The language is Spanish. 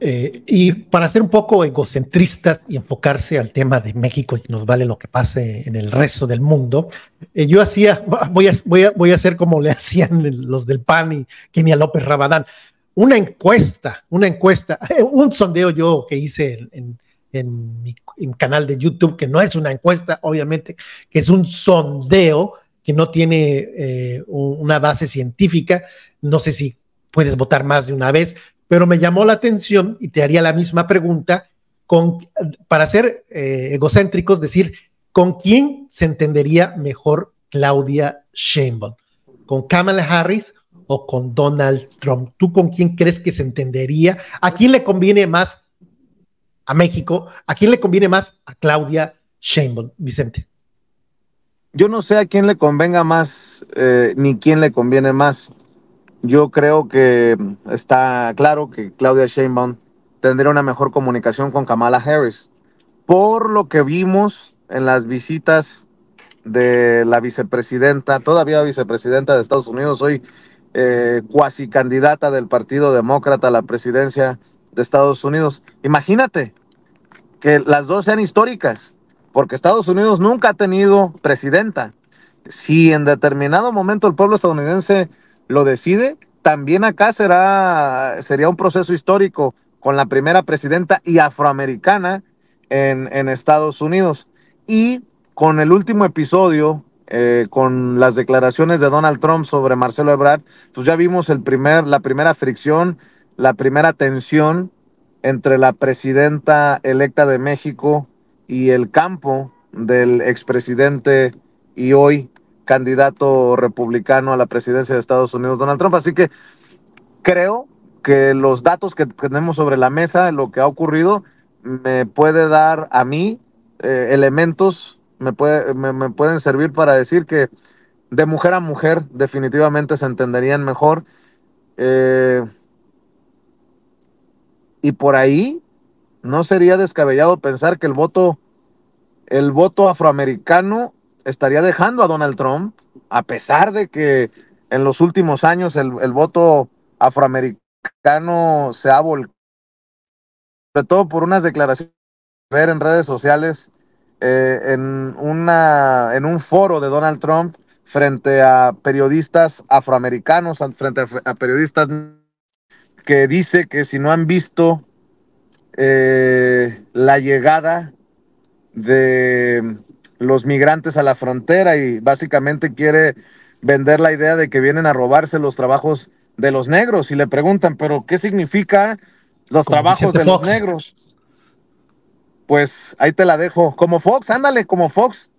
Eh, y para ser un poco egocentristas y enfocarse al tema de México y nos vale lo que pase en el resto del mundo, eh, yo hacía, voy a, voy, a, hacer como le hacían los del PAN y Kenia López Rabadán, una encuesta, una encuesta, un sondeo yo que hice en, mi canal de YouTube, que no es una encuesta, obviamente, que es un sondeo que no tiene eh, una base científica, no sé si puedes votar más de una vez, pero me llamó la atención y te haría la misma pregunta, con, para ser eh, egocéntricos, decir, ¿con quién se entendería mejor Claudia Sheinbaum? ¿Con Kamala Harris o con Donald Trump? ¿Tú con quién crees que se entendería? ¿A quién le conviene más a México? ¿A quién le conviene más a Claudia Sheinbaum, Vicente? Yo no sé a quién le convenga más eh, ni quién le conviene más. Yo creo que está claro que Claudia Sheinbaum tendría una mejor comunicación con Kamala Harris. Por lo que vimos en las visitas de la vicepresidenta, todavía vicepresidenta de Estados Unidos, hoy eh, cuasi candidata del Partido Demócrata a la presidencia de Estados Unidos. Imagínate que las dos sean históricas, porque Estados Unidos nunca ha tenido presidenta. Si en determinado momento el pueblo estadounidense lo decide, también acá será, sería un proceso histórico con la primera presidenta y afroamericana en, Estados Unidos. Y con el último episodio, eh, con las declaraciones de Donald Trump sobre Marcelo Ebrard, pues ya vimos el primer, la primera fricción, la primera tensión entre la presidenta electa de México y el campo del expresidente y hoy candidato republicano a la presidencia de Estados Unidos, Donald Trump. Así que creo que los datos que tenemos sobre la mesa, lo que ha ocurrido, me puede dar a mí eh, elementos, me, puede, me, pueden servir para decir que de mujer a mujer definitivamente se entenderían mejor. Eh, y por ahí no sería descabellado pensar que el voto, el voto afroamericano estaría dejando a Donald Trump, a pesar de que en los últimos años el, voto afroamericano se ha volcado, sobre todo por unas declaraciones ver en redes sociales eh, en, una, en un foro de Donald Trump frente a periodistas afroamericanos, frente a, periodistas que dice que si no han visto eh, la llegada de los migrantes a la frontera y básicamente quiere vender la idea de que vienen a robarse los trabajos de los negros y le preguntan, pero ¿qué significa los trabajos de los negros? Pues ahí te la dejo. Como Fox, ándale, como Fox.